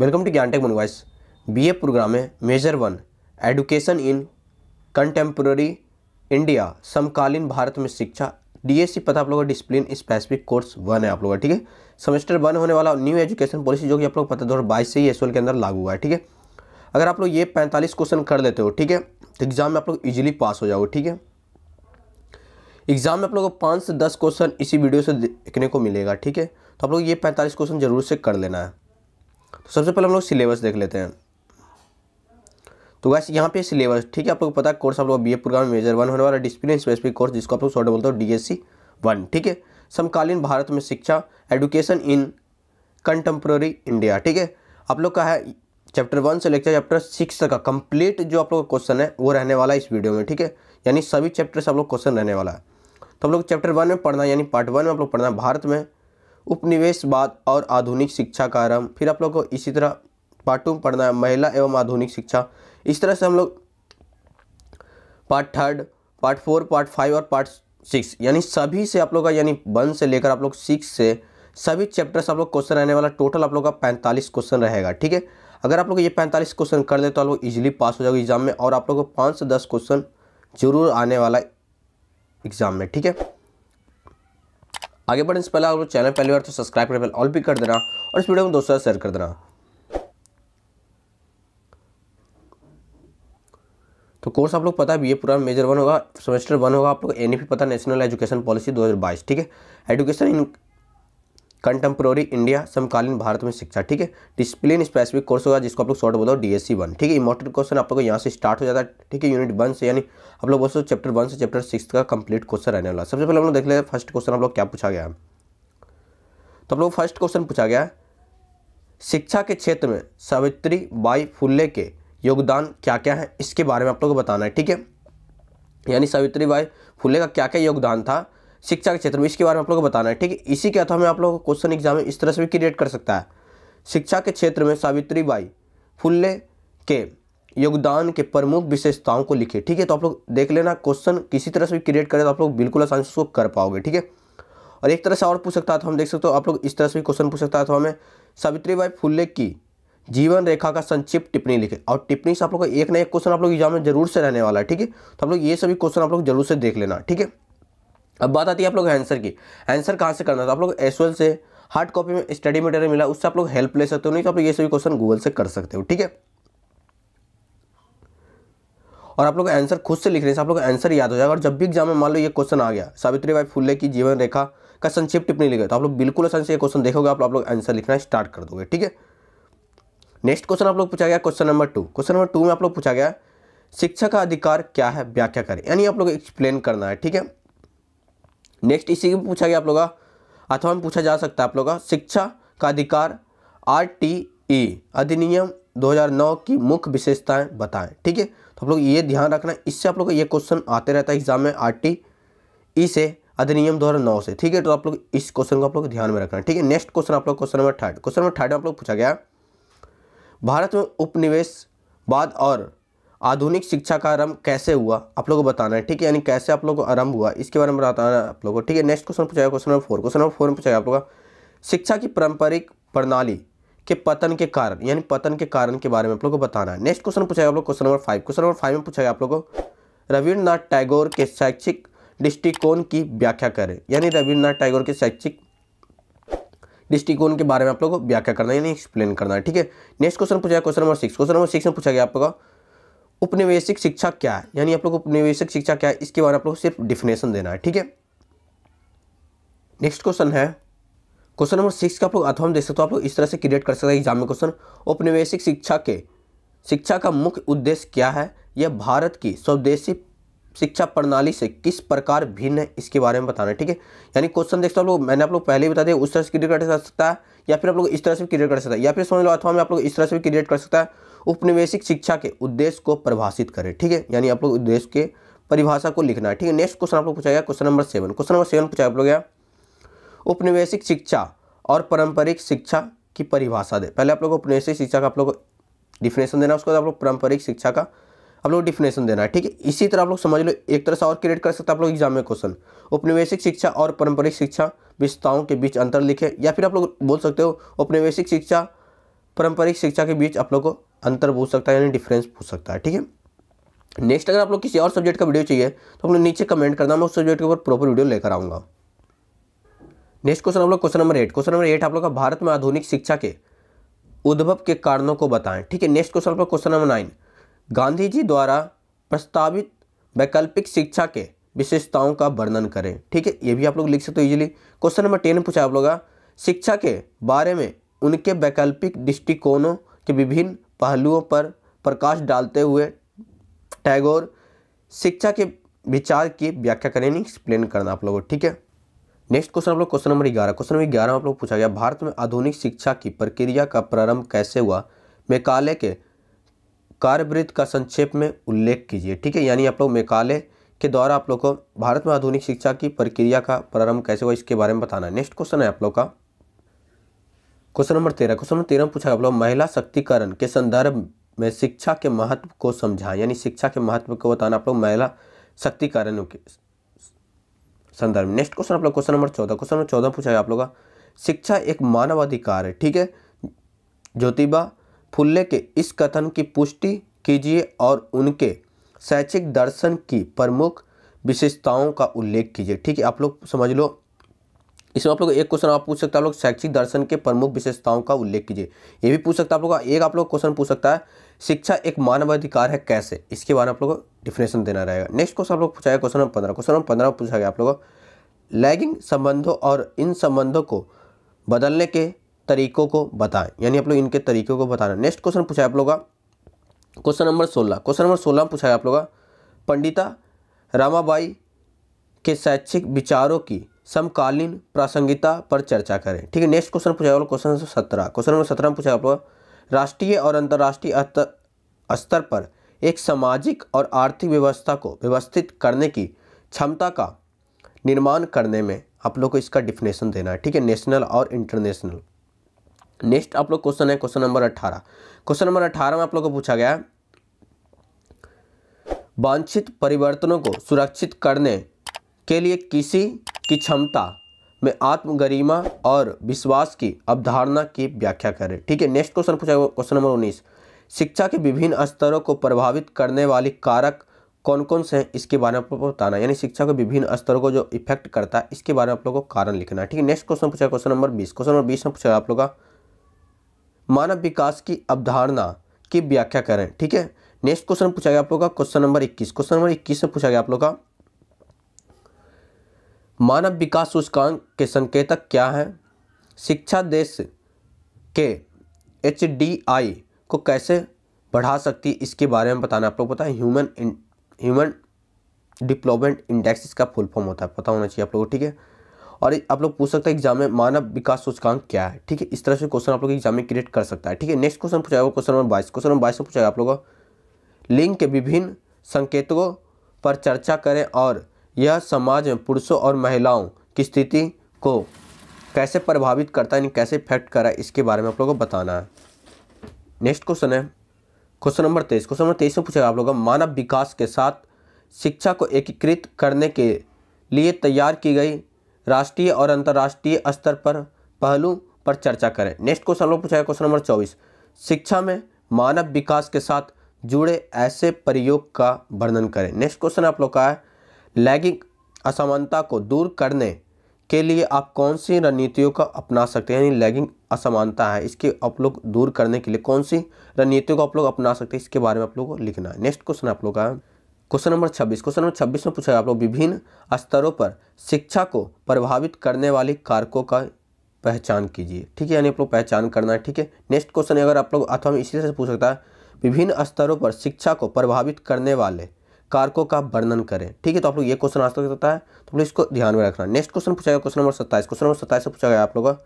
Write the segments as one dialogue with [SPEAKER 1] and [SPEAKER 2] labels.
[SPEAKER 1] welcome to Gyan tech मनवाइस B A programme में major one education in contemporary India समकालीन भारत में शिक्षा डीएससी पता आप लोगों का डिसिप्लिन स्पेसिफिक कोर्स वन है आप लोगों का ठीक है सेमेस्टर वन होने वाला न्यू एजुकेशन पॉलिसी जो कि आप लोग पता दो बाईस से ही एस के अंदर लागू हुआ है ठीक है अगर आप लोग ये पैंतालीस क्वेश्चन कर लेते हो ठीक है तो एग्ज़ाम में आप लोग ईजिली पास हो जाओ ठीक है एग्जाम में आप लोगों को पाँच से दस क्वेश्चन इसी वीडियो से देखने को मिलेगा ठीक है तो आप लोग ये पैंतालीस क्वेश्चन जरूर से कर लेना है तो सबसे पहले हम लोग सिलेबस देख लेते हैं तो वैसे यहाँ पे सिलेबस ठीक है आप लोग को पता है कोर्स आप लोग B A programme major one होने वाला डिस्प्लिन स्पेसिफिक कोर्स जिसको आप लोग शॉर्ट बोलते हो डी एस सी वन ठीक है समकालीन भारत में शिक्षा एडुकेशन इन कंटेम्प्रोरी इंडिया ठीक है आप लोग का है चैप्टर वन से लेकर चैप्टर सिक्स तक का कंप्लीट जो आप लोग का क्वेश्चन है वो रहने वाला है इस वीडियो में ठीक है यानी सभी चैप्टर से आप लोग क्वेश्चन रहने वाला है तो हम लोग चैप्टर वन में पढ़ना यानी पार्ट वन में आप लोग पढ़ना है भारत में उपनिवेशवाद और आधुनिक शिक्षा का आरंभ फिर आप लोग को इसी तरह पार्ट टू पढ़ना है महिला एवं आधुनिक शिक्षा इस तरह से हम लोग part third part four part five और पार्ट सिक्स यानी सभी से आप लोग का यानी वन से लेकर आप लोग सिक्स से सभी चैप्टर्स आप लोग क्वेश्चन रहने वाला टोटल आप लोग का पैंतालीस क्वेश्चन रहेगा ठीक है अगर आप लोग ये पैंतालीस क्वेश्चन कर दे तो आप लोग ईजिली पास हो जाओगे एग्जाम में और आप लोग को पाँच से दस क्वेश्चन जरूर आने वाला एग्जाम में ठीक है आगे बढ़ने से पहले आप चैनल पहली बार तो सब्सक्राइब करें ऑल भी कर देना और इस वीडियो को दोस्तों शेयर कर देना तो कोर्स आप लोग पता है ये पूरा मेजर वन होगा सेमेस्टर वन होगा आप लोग एन e पता नेशनल एजुकेशन पॉलिसी 2022 ठीक है एजुकेशन कंटेम्प्रोरी इंडिया समकालीन भारत में शिक्षा ठीक है डिसिप्लिन स्पेसिफिक कोर्स होगा जिसको आप लोग शॉर्ट बताओ डीएससी वन ठीक है इमोटेड क्वेश्चन आप लोग यहाँ से स्टार्ट हो जाता है ठीक है यूनिट वन से यानी आप लोग बोलते चैप्टर वन से चैप्टर सिक्स का कंप्लीट क्वेश्चन रहने वाला सबसे पहले हम लोग देख लेते हैं फर्स्ट क्वेश्चन आप लोग क्या पूछा गया तो आप लोग फर्स्ट क्वेश्चन पूछा गया शिक्षा के क्षेत्र में सावित्री बाई फुल्ले के योगदान क्या क्या है इसके बारे में आप लोग को बताना है ठीक है यानी सावित्री बाई फुल्ले का क्या क्या योगदान था शिक्षा के क्षेत्र में इसके बारे में आप लोगों को बताना है ठीक है इसी के अथवा में आप लोगों को क्वेश्चन एग्जाम में इस तरह से भी क्रिएट कर सकता है शिक्षा के क्षेत्र में सावित्री बाई फुल्ले के योगदान के प्रमुख विशेषताओं को लिखे ठीक है तो आप लोग देख लेना क्वेश्चन किसी तरह से भी क्रिएट करें तो आप लोग बिल्कुल आसान से उसको कर पाओगे ठीक है और एक तरह से और पूछ सकता है तो हम देख सकते हो आप लोग इस तरह से भी क्वेश्चन पूछ सकता है तो हमें सावित्री बाई फुल्ले की जीवन रेखा का संक्षिप्त टिप्पणी लिखे और टिप्पणी से आप लोग का एक ना एक क्वेश्चन आप लोग एग्जाम में जरूर से रहने वाला है ठीक है तो आप लोग ये सभी क्वेश्चन आप लोग जरूर से देख लेना ठीक है अब बात आती है आप लोग आंसर की आंसर कहाँ से करना था आप लोग एसवेल से हार्ड कॉपी में स्टडी मटेरियल मिला उससे आप लोग हेल्प ले सकते हो नहीं तो आप लोग ये सभी क्वेश्चन गूगल से कर सकते हो ठीक है और आप लोग आंसर खुद से लिख रहे हैं आप लोग आंसर याद हो जाएगा और जब भी एग्जाम में मान लो ये क्वेश्चन आ गया सावित्री बाई फुले की जीवन रेखा का संक्षिप्त टिप्पणी लिखे तो आप लोग बिल्कुल आसान से ये क्वेश्चन देखोगे आप लोग आंसर लिखना स्टार्ट कर दोगे ठीक है नेक्स्ट क्वेश्चन आप लोग पूछा गया question number two question number two में आप लोग पूछा गया शिक्षा का अधिकार क्या है व्याख्या करें यानी आप लोग एक्सप्लेन करना है ठीक है नेक्स्ट इसी में पूछा गया आप लोग का अथवा में पूछा जा सकता है आप लोग का शिक्षा का अधिकार आर टी ई अधिनियम 2009 की मुख्य विशेषताएं बताएं ठीक है तो आप लोग ये ध्यान रखना इससे आप लोग का ये क्वेश्चन आते रहता है एग्जाम में आर टी ई से अधिनियम 2009 से ठीक है तो आप लोग इस क्वेश्चन को आप लोग ध्यान में रखना ठीक है नेक्स्ट क्वेश्चन आप लोग question number third question number third में आप लोग पूछा गया भारत में उपनिवेश बाद और आधुनिक शिक्षा का आरंभ कैसे हुआ आप लोगों को बताना है ठीक है यानी कैसे आप लोगों को आरंभ हुआ इसके बारे में बताना है आप लोगों को ठीक है नेक्स्ट क्वेश्चन पूछा question number four question number four में पूछा आप लोगों का शिक्षा की पारंपरिक प्रणाली के पतन के कारण यानी पतन के कारण के बारे में आप लोग को बताना है नेक्स्ट क्वेश्चन पूछा आप लोग question number five question number five में पूछा आप लोग को रविन्द्रनाथ टैगोर के शैक्षिक दृष्टिकोण की व्याख्या करें यानी रविन्द्रनाथ टैगोर के शैक्षिक दृष्टिकोण के बारे में आप लोगों को व्याख्या करना है यानी एक्सप्लेन करना है ठीक है नेक्स्ट क्वेश्चन पूछा question number six question number six में पूछा गया आप का उपनिवेशिक शिक्षा क्या है यानी आप लोग उपनिवेशिक शिक्षा क्या है इसके बारे में आप लोग सिर्फ डिफिनेशन देना है ठीक है नेक्स्ट क्वेश्चन है क्वेश्चन नंबर सिक्स का आप लोग अथवा देख सकते हो आप लोग इस तरह से क्रिएट कर सकते हैं एग्जाम में क्वेश्चन उपनिवेशिक शिक्षा के शिक्षा का मुख्य उद्देश्य क्या है यह भारत की स्वदेशी शिक्षा प्रणाली से किस प्रकार भिन्न है इसके बारे में बताना ठीक है यानी क्वेश्चन देखते आप लोग मैंने आप लोग पहले ही बता दिया उस तरह से क्रिएट कर सकता है या फिर आप लोग इस तरह से क्रिएट कर सकता है या फिर समझ लो अथवा में आप लोग इस तरह से भी क्रिएट कर सकता है उपनिवेशिक शिक्षा के उद्देश्य को परिभाषित करें ठीक है यानी आप लोग उद्देश्य के परिभाषा को लिखना है ठीक है नेक्स्ट क्वेश्चन आप लोग पूछा गया question number seven question number seven पूछा आप लोग उपनिवेशिक शिक्षा और पारंपरिक शिक्षा की परिभाषा दे पहले आप लोग उपनिवेशिक शिक्षा का आप लोग डिफिनेशन देना उसके बाद आप लोग पारंपरिक शिक्षा का आप लोग डिफिनेशन देना है ठीक है इसी तरह आप लोग समझ लो एक तरह से और क्रिएट कर सकते हैं आप लोग एग्जाम में क्वेश्चन उपनिवेशिक शिक्षा और पारंपरिक शिक्षा विशेषताओं के बीच अंतर लिखे या फिर आप लोग बोल सकते हो उपनिवेशिक शिक्षा पारंपरिक शिक्षा के बीच आप लोग को अंतर पूछ सकता है यानी डिफरेंस पूछ सकता है ठीक है नेक्स्ट अगर आप लोग किसी और सब्जेक्ट का वीडियो चाहिए तो आप लोग नीचे कमेंट करना मैं उस सब्जेक्ट के ऊपर प्रॉपर वीडियो लेकर आऊँगा नेक्स्ट क्वेश्चन आप लोग question number eight question number eight आप लोग का भारत में आधुनिक शिक्षा के उद्भव के कारणों को बताएं ठीक है नेक्स्ट क्वेश्चन आप लोग question number nine Gandhi ji द्वारा प्रस्तावित वैकल्पिक शिक्षा के विशेषताओं का वर्णन करें ठीक है ये भी आप लोग लिख सकते हो इजीली क्वेश्चन नंबर टेन पूछा आप लोग शिक्षा के बारे में उनके वैकल्पिक दृष्टिकोणों के विभिन्न पहलुओं पर प्रकाश डालते हुए टैगोर शिक्षा के विचार की व्याख्या करें एक्सप्लेन करना आप लोगों को ठीक है नेक्स्ट क्वेश्चन आप लोग क्वेश्चन नंबर ग्यारह क्वेश्चन नंबर ग्यारह आप लोग पूछा गया भारत में आधुनिक शिक्षा की प्रक्रिया का प्रारंभ कैसे हुआ मेकाले के कार्यवृत्त का संक्षेप में उल्लेख कीजिए ठीक है यानी आप लोग मेकाले के द्वारा आप लोग को भारत में आधुनिक शिक्षा की प्रक्रिया का प्रारंभ कैसे हुआ इसके बारे में बताना है नेक्स्ट क्वेश्चन है आप लोग का क्वेश्चन नंबर तेरह क्वेश्चन नंबर तेरह पूछा आप लोग महिला शक्तिकरण के संदर्भ में शिक्षा के महत्व को समझाएं यानी शिक्षा के महत्व को बताना आप लोग महिला शक्तिकरण के संदर्भ में नेक्स्ट क्वेश्चन आप लोग क्वेश्चन नंबर चौदह क्वेश्चन नंबर चौदह पूछा है आप लोग का शिक्षा एक मानवाधिकार है ठीक है ज्योतिबा फुल्ले के इस कथन की पुष्टि कीजिए और उनके शैक्षिक दर्शन की प्रमुख विशेषताओं का उल्लेख कीजिए ठीक है आप लोग समझ लो इसमें आप लोग एक क्वेश्चन आप पूछ सकते हैं आप लोग शैक्षिक दर्शन के प्रमुख विशेषताओं का उल्लेख कीजिए ये भी पूछ सकता है आप लोग एक आप लोग क्वेश्चन पूछ सकता है शिक्षा एक मानवाधिकार है कैसे इसके बारे में आप लोग को डिफिनेशन देना रहेगा नेक्स्ट क्वेश्चन आप लोग पूछा गया क्वेश्चन नंबर पंद्रह क्वेश्चन नंबर पंद्रह पूछा गया आप लोगों लैगिंग संबंधों और इन संबंधों को बदलने के तरीकों को बताएं यानी आप लोग इनके तरीकों को बताना नेक्स्ट क्वेश्चन पूछा है आप लोग का क्वेश्चन नंबर सोलह क्वेश्चन नंबर सोलह पूछा है आप लोग का पंडिता रामाबाई के शैक्षिक विचारों की समकालीन प्रासंगिकता पर चर्चा करें ठीक है नेक्स्ट क्वेश्चन पूछा आप क्वेश्चन नंबर सत्रह क्वेश्चन नंबर सत्रह में पूछा आप लोग राष्ट्रीय और अंतर्राष्ट्रीय स्तर पर एक सामाजिक और आर्थिक व्यवस्था को व्यवस्थित करने की क्षमता का निर्माण करने में आप लोग को इसका डिफिनेशन देना है ठीक है नेशनल और इंटरनेशनल नेक्स्ट आप लोग क्वेश्चन है क्वेश्चन नंबर अट्ठारह क्वेश्चन नंबर अट्ठारह में आप लोग को पूछा गया वांछित परिवर्तनों को सुरक्षित करने के लिए किसी की क्षमता में आत्मगरिमा और विश्वास की अवधारणा की व्याख्या करें ठीक है नेक्स्ट क्वेश्चन पूछा क्वेश्चन नंबर उन्नीस शिक्षा के विभिन्न स्तरों को प्रभावित करने वाली कारक कौन कौन से हैं इसके बारे में बताना यानी शिक्षा के विभिन्न स्तरों को जो इफेक्ट करता है इसके बारे में आप लोगों को कारण लिखना है ठीक है नेक्स्ट क्वेश्चन पूछा क्वेश्चन नंबर बीस क्वेश्चन नंबर बीस में पूछा आप लोग का मानव विकास की अवधारणा की व्याख्या करें ठीक है नेक्स्ट क्वेश्चन पूछा गया आप लोग का क्वेश्चन नंबर इक्कीस क्वेश्चन नंबर इक्कीस में पूछा गया आप लोग का मानव विकास सूचकांक के संकेतक क्या है शिक्षा देश के एच डी आई को कैसे बढ़ा सकती है इसके बारे में बताना आप लोग पता है ह्यूमन ह्यूमन डिप्लोमेंट इंडेक्स इसका फुल फॉर्म होता है पता होना चाहिए आप लोगों को ठीक है और आप लोग पूछ सकते हैं एग्जाम में मानव विकास सूचकांक क्या है ठीक है इस तरह से क्वेश्चन आप लोग एग्जाम में क्रिएट कर सकता है ठीक है नेक्स्ट क्वेश्चन पूछा क्वेश्चन नंबर बाईस क्वेश्चन नंबर बाईस में पूछा आप लोगों लिंग के विभिन्न संकेतों पर चर्चा करें और यह समाज में पुरुषों और महिलाओं की स्थिति को कैसे प्रभावित करता है यानी कैसे इफेक्ट रहा है इसके बारे में आप लोगों को बताना है नेक्स्ट क्वेश्चन है क्वेश्चन नंबर तेईस क्वेश्चन नंबर तेईस में पूछेगा आप लोगों का मानव विकास के साथ शिक्षा को एकीकृत करने के लिए तैयार की गई राष्ट्रीय और अंतर्राष्ट्रीय स्तर पर पहलू पर चर्चा करें नेक्स्ट क्वेश्चन लोग पूछा है क्वेश्चन नंबर चौबीस शिक्षा में मानव विकास के साथ जुड़े ऐसे प्रयोग का वर्णन करें नेक्स्ट क्वेश्चन आप लोग का है लैंगिक असमानता को दूर करने के लिए आप कौन सी रणनीतियों का अपना सकते हैं यानी लैंगिक असमानता है इसके आप लोग दूर करने के लिए कौन सी रणनीतियों को आप लोग अपना सकते हैं इसके बारे में आप लोग को लिखना है नेक्स्ट क्वेश्चन आप लोग का है क्वेश्चन नंबर 26 क्वेश्चन नंबर 26 में पूछा गया आप लोग विभिन्न स्तरों पर शिक्षा को प्रभावित करने वाले कारकों का पहचान कीजिए ठीक है यानी आप लोग पहचान करना है ठीक है नेक्स्ट क्वेश्चन अगर आप लोग अथवा इसी से पूछ सकता है विभिन्न स्तरों पर शिक्षा को प्रभावित करने वाले कारकों का वर्णन करें ठीक है तो आप लोग ये क्वेश्चन आ सकता है तो आप लोग इसको ध्यान में रखना नेक्स्ट क्वेश्चन पूछा गया क्वेश्चन नंबर सत्ताईस क्वेश्चन नंबर सत्ताईस से पूछा गया आप लोगों का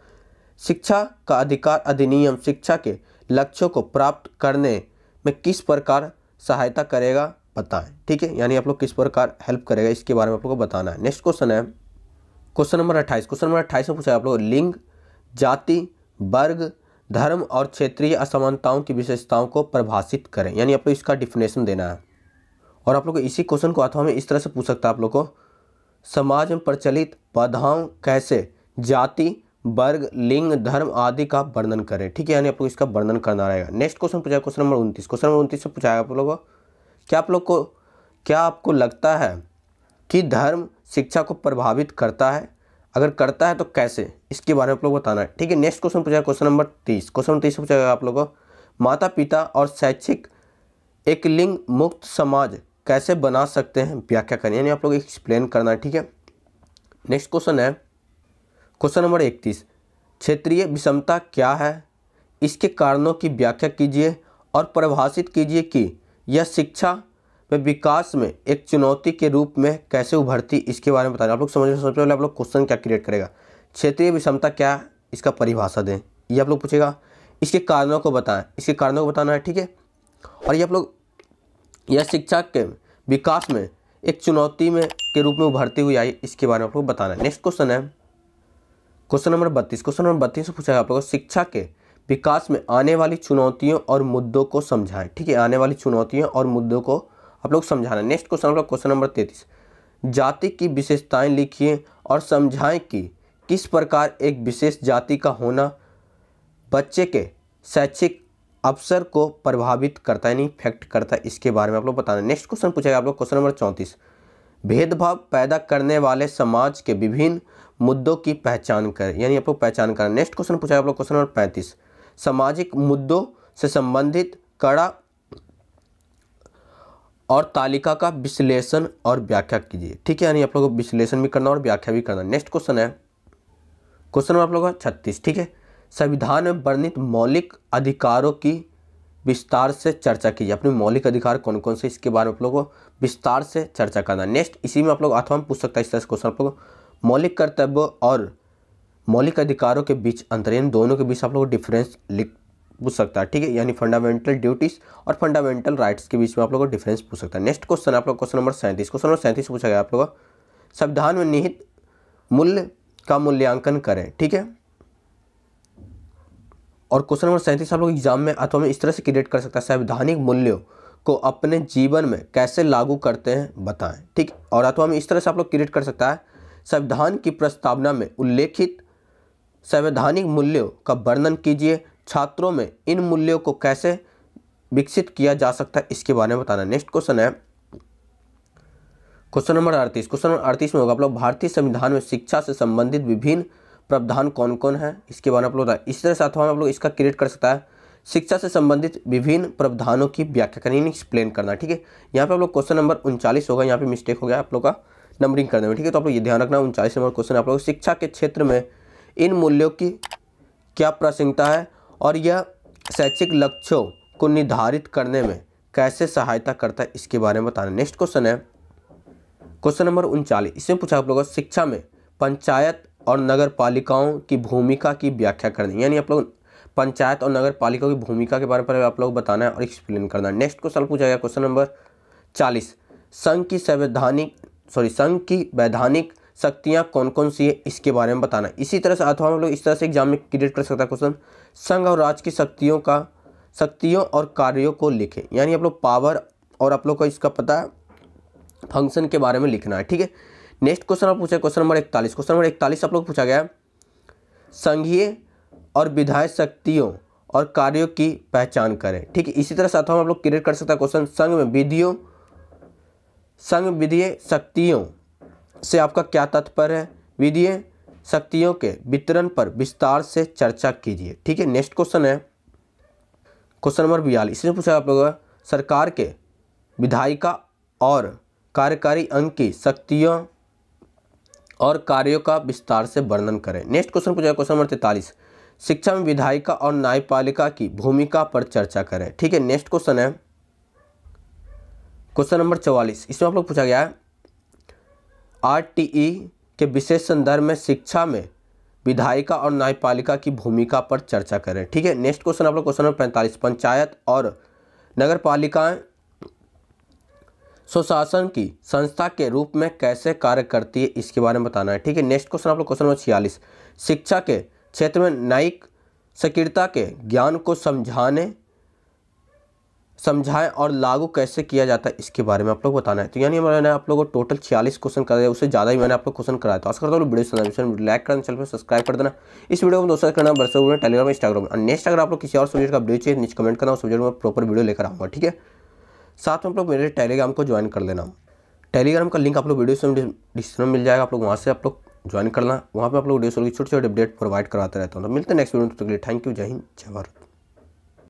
[SPEAKER 1] शिक्षा का अधिकार अधिनियम शिक्षा के लक्ष्यों को प्राप्त करने में किस प्रकार सहायता करेगा पता है ठीक है यानी आप लोग किस प्रकार हेल्प करेगा इसके बारे में आप लोग को बताना है नेक्स्ट क्वेश्चन है क्वेश्चन नंबर अट्ठाईस क्वेश्चन नंबर अट्ठाईस में पूछा आप लोग लिंग जाति वर्ग धर्म और क्षेत्रीय असमानताओं की विशेषताओं को परिभाषित करें यानी आप लोग इसका डिफिनेशन देना है और आप लोग इसी क्वेश्चन को अथवा में इस तरह से पूछ सकता है आप लोग को समाज में प्रचलित बाधाओं कैसे जाति वर्ग लिंग धर्म आदि का वर्णन करें ठीक है यानी आप लोग इसका वर्णन करना रहेगा नेक्स्ट क्वेश्चन पूछा क्वेश्चन नंबर उनतीस क्वेश्चन नंबर उनतीस से पूछा आप लोगों को क्या आप लोग को क्या आपको लगता है कि धर्म शिक्षा को प्रभावित करता है अगर करता है तो कैसे इसके बारे में आप लोग बताना है ठीक है नेक्स्ट क्वेश्चन पूछा क्वेश्चन नंबर तीस क्वेश्चन नंबर तीस पूछा आप लोगों को माता पिता और शैक्षिक एक लिंग मुक्त समाज कैसे बना सकते हैं व्याख्या करें यानी आप लोग एक्सप्लेन करना है ठीक है नेक्स्ट क्वेश्चन है क्वेश्चन नंबर इकतीस क्षेत्रीय विषमता क्या है इसके कारणों की व्याख्या कीजिए और परिभाषित कीजिए कि की यह शिक्षा में विकास में एक चुनौती के रूप में कैसे उभरती इसके बारे में रहे आप लोग समझ सबसे पहले आप लोग क्वेश्चन क्या क्रिएट करेगा क्षेत्रीय विषमता क्या है इसका परिभाषा दें ये आप लोग पूछेगा इसके कारणों को बताएं इसके कारणों को बताना है ठीक है और ये आप लोग यह शिक्षा के विकास में एक चुनौती में के रूप में उभरती हुई आई इसके बारे में आप लोग बताना है नेक्स्ट क्वेश्चन है क्वेश्चन नंबर बत्तीस क्वेश्चन नंबर बत्तीस पूछा है आप लोगों को शिक्षा के विकास में आने वाली चुनौतियों और मुद्दों को समझाएं ठीक है आने वाली चुनौतियों और मुद्दों को आप लोग समझाना नेक्स्ट क्वेश्चन आप लोग क्वेश्चन नंबर तैतीस जाति की विशेषताएं लिखिए और समझाएं कि किस प्रकार एक विशेष जाति का होना बच्चे के शैक्षिक अवसर को प्रभावित करता है नहीं इफेक्ट करता है इसके बारे में आप लोग बताना नेक्स्ट क्वेश्चन पूछा गया आप लोग क्वेश्चन नंबर चौंतीस भेदभाव पैदा करने वाले समाज के विभिन्न मुद्दों की पहचान करें यानी आप लोग पहचान करें नेक्स्ट क्वेश्चन पूछा आप लोग क्वेश्चन नंबर पैंतीस सामाजिक मुद्दों से संबंधित कड़ा और तालिका का विश्लेषण और व्याख्या कीजिए ठीक है यानी आप लोगों को विश्लेषण भी करना और व्याख्या भी करना नेक्स्ट क्वेश्चन है क्वेश्चन नंबर आप लोगों का छत्तीस ठीक है संविधान में वर्णित मौलिक अधिकारों की विस्तार से चर्चा कीजिए अपने मौलिक अधिकार कौन कौन से इसके बारे में आप लोगों को विस्तार से चर्चा करना नेक्स्ट इसी में आप लोग अथवा पूछ सकता है इस तरह से क्वेश्चन आप लोग मौलिक कर्तव्य और मौलिक अधिकारों के बीच अंतर इन दोनों के बीच आप लोग डिफरेंस लिख पूछ सकता है ठीक है यानी फंडामेंटल ड्यूटीज और फंडामेंटल राइट्स के बीच में आप लोगों को डिफरेंस पूछ सकता है नेक्स्ट क्वेश्चन आप लोग क्वेश्चन नंबर सैंतीस क्वेश्चन नंबर सैंतीस पूछा गया आप लोगों संविधान में निहित मूल्य का मूल्यांकन करें ठीक है और क्वेश्चन नंबर सैंतीस आप लोग एग्जाम में अथवा में इस तरह से क्रिएट कर सकता है संवैधानिक मूल्यों को अपने जीवन में कैसे लागू करते हैं बताएं ठीक और अथवा में इस तरह से आप लोग क्रिएट कर सकता है संविधान की प्रस्तावना में उल्लेखित संवैधानिक मूल्यों का वर्णन कीजिए छात्रों में इन मूल्यों को कैसे विकसित किया जा सकता है इसके बारे में बताना नेक्स्ट क्वेश्चन है क्वेश्चन नंबर अड़तीस क्वेश्चन नंबर अड़तीस में होगा आप लोग भारतीय संविधान में शिक्षा से संबंधित विभिन्न प्रावधान कौन कौन है इसके बारे में आप लोग बताया इसी तरह साथियों आप लोग इसका क्रिएट कर सकता है शिक्षा से संबंधित विभिन्न प्रावधानों की व्याख्या करनी एक्सप्लेन करना ठीक है यहाँ पे आप लोग क्वेश्चन नंबर उनचालीस होगा यहाँ पे मिस्टेक हो गया आप लोग का नंबरिंग करने में ठीक है तो आप लोग ये ध्यान रखना उनचालीस नंबर क्वेश्चन आप लोग शिक्षा के क्षेत्र में इन मूल्यों की क्या प्रासंगिकता है और यह शैक्षिक लक्ष्यों को निर्धारित करने में कैसे सहायता करता है इसके बारे में बताना नेक्स्ट क्वेश्चन है क्वेश्चन नंबर उनचालीस इसमें पूछा आप लोगों को शिक्षा में पंचायत और नगर पालिकाओं की भूमिका की व्याख्या करनी यानी आप लोग पंचायत और नगर पालिकाओं की भूमिका के बारे में आप लोग बताना है और एक्सप्लेन करना है नेक्स्ट क्वेश्चन पूछा गया क्वेश्चन नंबर चालीस संघ की संवैधानिक सॉरी संघ की वैधानिक शक्तियाँ कौन कौन सी है इसके बारे में बताना इसी तरह से अथवा हम लोग इस तरह से एग्जाम में क्रिएट कर सकता है क्वेश्चन संघ और राज की शक्तियों का शक्तियों और कार्यों को लिखें यानी आप लोग पावर और आप लोग को इसका पता फंक्शन के बारे में लिखना है ठीक है नेक्स्ट क्वेश्चन आप पूछा क्वेश्चन नंबर इकतालीस क्वेश्चन नंबर इकतालीस आप लोग पूछा गया संघीय और विधायक शक्तियों और कार्यों की पहचान करें ठीक है इसी तरह साथ हम लोग क्रिएट कर सकते हैं क्वेश्चन संघ में विधियों संघ विधिय शक्तियों से आपका क्या तात्पर्य है विधि शक्तियों के वितरण पर विस्तार से चर्चा कीजिए ठीक है नेक्स्ट क्वेश्चन है क्वेश्चन नंबर बयालीस इसमें पूछा आप लोगों सरकार के विधायिका और कार्यकारी अंग की शक्तियों और कार्यों का विस्तार से वर्णन करें नेक्स्ट क्वेश्चन पूछा क्वेश्चन नंबर तैंतालीस शिक्षा में विधायिका और न्यायपालिका की भूमिका पर चर्चा करें ठीक है नेक्स्ट क्वेश्चन है क्वेश्चन नंबर चवालीस इसमें आप लोग पूछा गया है आरटीई के विशेष संदर्भ में शिक्षा में विधायिका और न्यायपालिका की भूमिका पर चर्चा करें ठीक है नेक्स्ट क्वेश्चन आप लोग क्वेश्चन नंबर पैंतालीस पंचायत और नगर पालिकाएँ सुशासन की संस्था के रूप में कैसे कार्य करती है इसके बारे में बताना है ठीक है नेक्स्ट क्वेश्चन आप लोग क्वेश्चन नंबर छियालीस शिक्षा के क्षेत्र में न्यायिक सक्रियता के ज्ञान को समझाने समझाएं और लागू कैसे किया जाता है इसके बारे में आप लोग बताना है तो यानी मैंने आप लोगों को टोटल छियालीस क्वेश्चन कराया उससे ज़्यादा ही मैंने आप लोग क्वेश्चन कराया था आज करता हूँ वीडियो लाइक करना चैनल पर सब्सक्राइब कर देना इस वीडियो को दोस्तों करना बरसों में टेलीग्राम इंस्टाग्राम और नेक्स्ट अगर आप लोग किसी और सब्जेक्ट का वीडियो चाहिए तो नीचे कमेंट करना सब्जेक्ट में प्रॉपर वीडियो लेकर आऊँगा ठीक है साथ में आप लोग मेरे टेलीग्राम को ज्वाइन कर लेना टेलीग्राम का लिंक आप लोग वीडियो डिस्क्रिप्शन में मिल जाएगा आप लोग वहाँ से आप लोग ज्वाइन करना वहाँ पर आप लोग वीडियो छोटे छोटे अपडेट प्रोवाइड कराते रहता हूँ तो मिलते हैं नेक्स्ट वीडियो लिए थैंक यू जय हिंद जय भारत